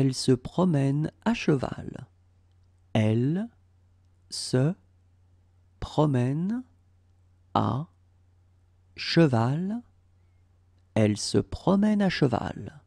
Elle se promène à cheval. Elle se promène à cheval. Elle se promène à cheval.